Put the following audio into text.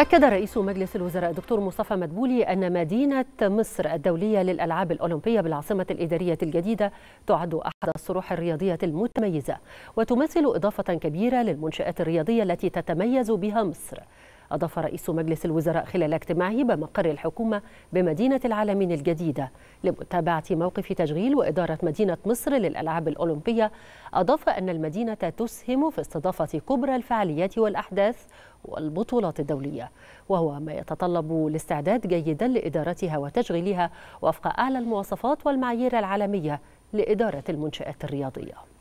أكد رئيس مجلس الوزراء الدكتور مصطفى مدبولي أن مدينة مصر الدولية للألعاب الأولمبية بالعاصمة الإدارية الجديدة تعد أحد الصروح الرياضية المتميزة وتمثل إضافة كبيرة للمنشآت الرياضية التي تتميز بها مصر أضاف رئيس مجلس الوزراء خلال اجتماعه بمقر الحكومة بمدينة العالمين الجديدة لمتابعة موقف تشغيل وإدارة مدينة مصر للألعاب الأولمبية أضاف أن المدينة تسهم في استضافة كبرى الفعاليات والأحداث والبطولات الدولية وهو ما يتطلب الاستعداد جيدا لإدارتها وتشغيلها وفق أعلى المواصفات والمعايير العالمية لإدارة المنشآت الرياضية